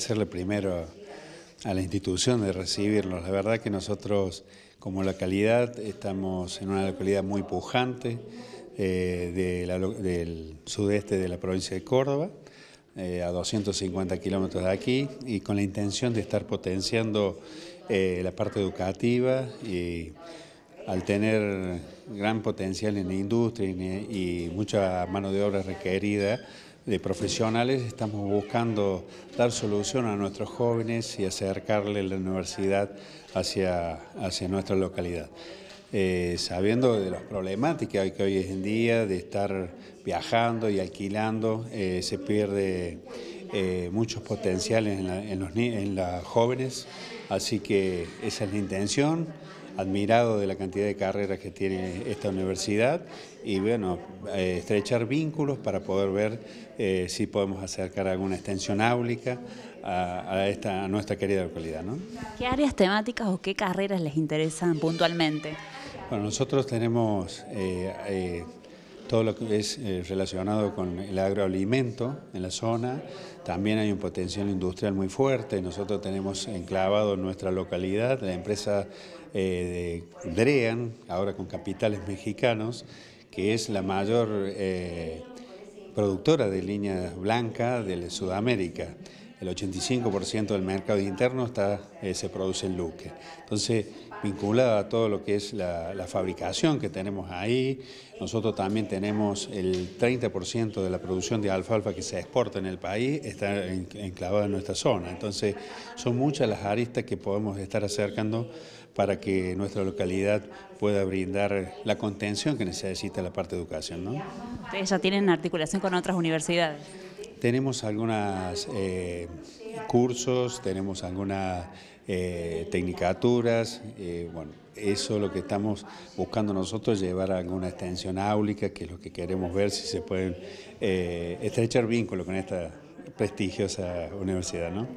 agradecerle primero a la institución de recibirnos. La verdad que nosotros, como localidad, estamos en una localidad muy pujante eh, del sudeste de la provincia de Córdoba, eh, a 250 kilómetros de aquí, y con la intención de estar potenciando eh, la parte educativa y al tener gran potencial en la industria y mucha mano de obra requerida, de profesionales estamos buscando dar solución a nuestros jóvenes y acercarle la universidad hacia, hacia nuestra localidad. Eh, sabiendo de las problemáticas que hoy en día, de estar viajando y alquilando, eh, se pierde eh, muchos potenciales en, los, jóvenes, así que esa es la intención admirado de la cantidad de carreras que tiene esta universidad y bueno, eh, estrechar vínculos para poder ver eh, si podemos acercar alguna extensión áulica a, esta, nuestra querida localidad. ¿Qué áreas temáticas o qué carreras les interesan puntualmente? Bueno, nosotros tenemos eh, todo lo que es eh, relacionado con el agroalimento en la zona. También hay un potencial industrial muy fuerte. Nosotros tenemos enclavado en nuestra localidad la empresa eh, de DREAN, ahora con capitales mexicanos, que es la mayor eh, productora de línea blanca de Sudamérica el 85% del mercado interno está, eh, se produce en Luque. Entonces, vinculado a todo lo que es la, fabricación que tenemos ahí, nosotros también tenemos el 30% de la producción de alfalfa que se exporta en el país, está enclavada en nuestra zona. Entonces, son muchas las aristas que podemos estar acercando para que nuestra localidad pueda brindar la contención que necesita la parte de educación. ¿no? ya tienen articulación con otras universidades. Tenemos algunos eh, cursos, tenemos algunas eh, tecnicaturas, eh, bueno, eso es lo que estamos buscando nosotros, llevar a alguna extensión áulica, que es lo que queremos ver si se pueden estrechar vínculos con esta prestigiosa universidad,